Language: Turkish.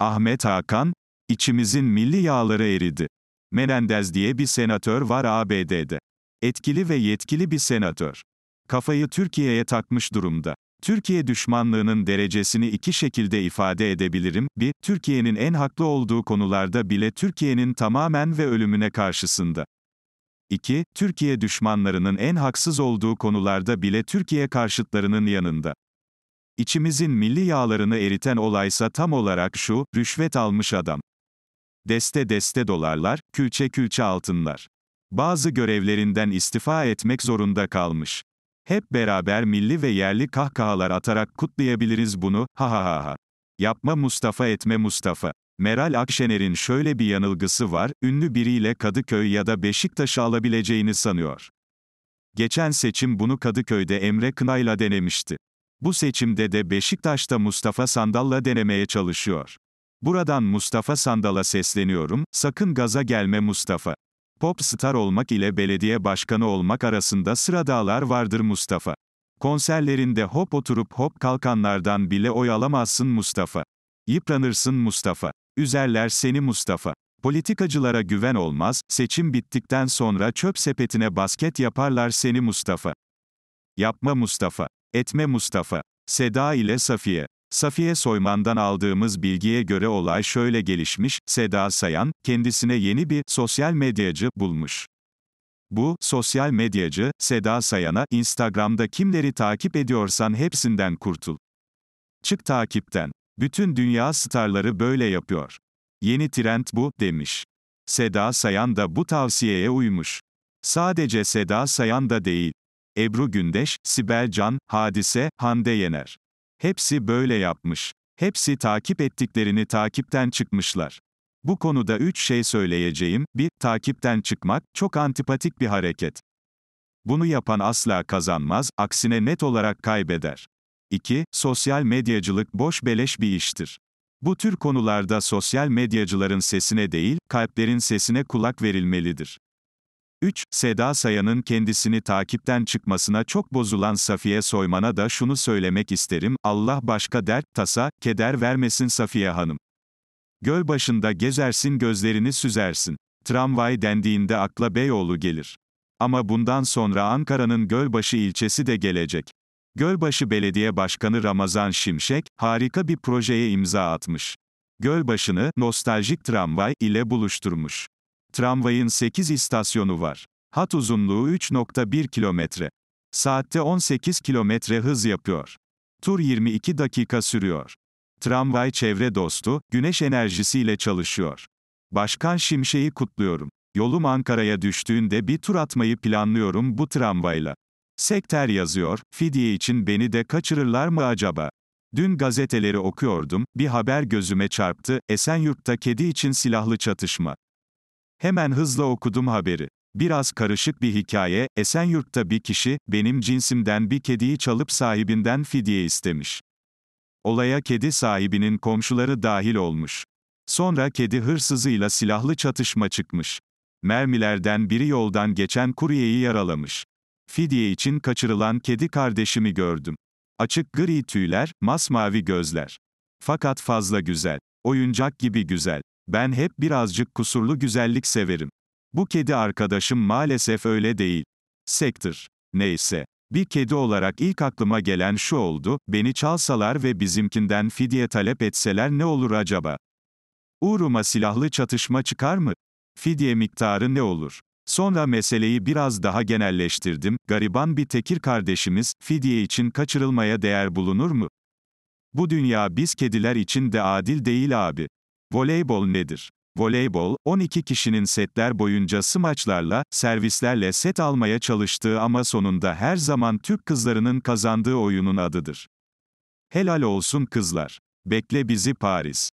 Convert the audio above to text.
Ahmet Hakan, içimizin milli yağları eridi. Menendez diye bir senatör var ABD'de. Etkili ve yetkili bir senatör. Kafayı Türkiye'ye takmış durumda. Türkiye düşmanlığının derecesini iki şekilde ifade edebilirim. Bir, Türkiye'nin en haklı olduğu konularda bile Türkiye'nin tamamen ve ölümüne karşısında. 2. Türkiye düşmanlarının en haksız olduğu konularda bile Türkiye karşıtlarının yanında. İçimizin milli yağlarını eriten olaysa tam olarak şu, rüşvet almış adam. Deste deste dolarlar, külçe külçe altınlar. Bazı görevlerinden istifa etmek zorunda kalmış. Hep beraber milli ve yerli kahkahalar atarak kutlayabiliriz bunu, ha ha ha ha. Yapma Mustafa etme Mustafa. Meral Akşener'in şöyle bir yanılgısı var, ünlü biriyle Kadıköy ya da Beşiktaş'ı alabileceğini sanıyor. Geçen seçim bunu Kadıköy'de Emre Kınay'la denemişti. Bu seçimde de Beşiktaş'ta Mustafa Sandal'la denemeye çalışıyor. Buradan Mustafa Sandal'a sesleniyorum, sakın gaza gelme Mustafa. Pop star olmak ile belediye başkanı olmak arasında sıradağlar vardır Mustafa. Konserlerinde hop oturup hop kalkanlardan bile oy alamazsın Mustafa. Yıpranırsın Mustafa. Üzerler seni Mustafa. Politikacılara güven olmaz, seçim bittikten sonra çöp sepetine basket yaparlar seni Mustafa. Yapma Mustafa. Etme Mustafa. Seda ile Safiye. Safiye Soyman'dan aldığımız bilgiye göre olay şöyle gelişmiş, Seda Sayan, kendisine yeni bir sosyal medyacı bulmuş. Bu, sosyal medyacı, Seda Sayan'a, Instagram'da kimleri takip ediyorsan hepsinden kurtul. Çık takipten. Bütün dünya starları böyle yapıyor. Yeni trend bu, demiş. Seda Sayan da bu tavsiyeye uymuş. Sadece Seda Sayan da değil. Ebru Gündeş, Sibel Can, Hadise, Hande Yener. Hepsi böyle yapmış. Hepsi takip ettiklerini takipten çıkmışlar. Bu konuda üç şey söyleyeceğim. 1. Takipten çıkmak, çok antipatik bir hareket. Bunu yapan asla kazanmaz, aksine net olarak kaybeder. 2. Sosyal medyacılık boş beleş bir iştir. Bu tür konularda sosyal medyacıların sesine değil, kalplerin sesine kulak verilmelidir. 3. Seda Sayan'ın kendisini takipten çıkmasına çok bozulan Safiye Soyman'a da şunu söylemek isterim, Allah başka dert, tasa, keder vermesin Safiye Hanım. Göl başında gezersin gözlerini süzersin. Tramvay dendiğinde akla Beyoğlu gelir. Ama bundan sonra Ankara'nın Gölbaşı ilçesi de gelecek. Gölbaşı Belediye Başkanı Ramazan Şimşek, harika bir projeye imza atmış. Gölbaşı'nı, nostaljik tramvay ile buluşturmuş. Tramvayın 8 istasyonu var. Hat uzunluğu 3.1 kilometre. Saatte 18 kilometre hız yapıyor. Tur 22 dakika sürüyor. Tramvay çevre dostu, güneş enerjisiyle çalışıyor. Başkan Şimşek'i kutluyorum. Yolum Ankara'ya düştüğünde bir tur atmayı planlıyorum bu tramvayla. Sekter yazıyor, fidye için beni de kaçırırlar mı acaba? Dün gazeteleri okuyordum, bir haber gözüme çarptı, Esenyurt'ta kedi için silahlı çatışma. Hemen hızla okudum haberi. Biraz karışık bir hikaye, Esenyurt'ta bir kişi, benim cinsimden bir kediyi çalıp sahibinden fidye istemiş. Olaya kedi sahibinin komşuları dahil olmuş. Sonra kedi hırsızıyla silahlı çatışma çıkmış. Mermilerden biri yoldan geçen kuryeyi yaralamış. Fidye için kaçırılan kedi kardeşimi gördüm. Açık gri tüyler, masmavi gözler. Fakat fazla güzel. Oyuncak gibi güzel. Ben hep birazcık kusurlu güzellik severim. Bu kedi arkadaşım maalesef öyle değil. Sektör. Neyse. Bir kedi olarak ilk aklıma gelen şu oldu, beni çalsalar ve bizimkinden fidye talep etseler ne olur acaba? Uğruma silahlı çatışma çıkar mı? Fidye miktarı ne olur? Sonra meseleyi biraz daha genelleştirdim, gariban bir tekir kardeşimiz, fidye için kaçırılmaya değer bulunur mu? Bu dünya biz kediler için de adil değil abi. Voleybol nedir? Voleybol, 12 kişinin setler boyunca smaçlarla, servislerle set almaya çalıştığı ama sonunda her zaman Türk kızlarının kazandığı oyunun adıdır. Helal olsun kızlar. Bekle bizi Paris.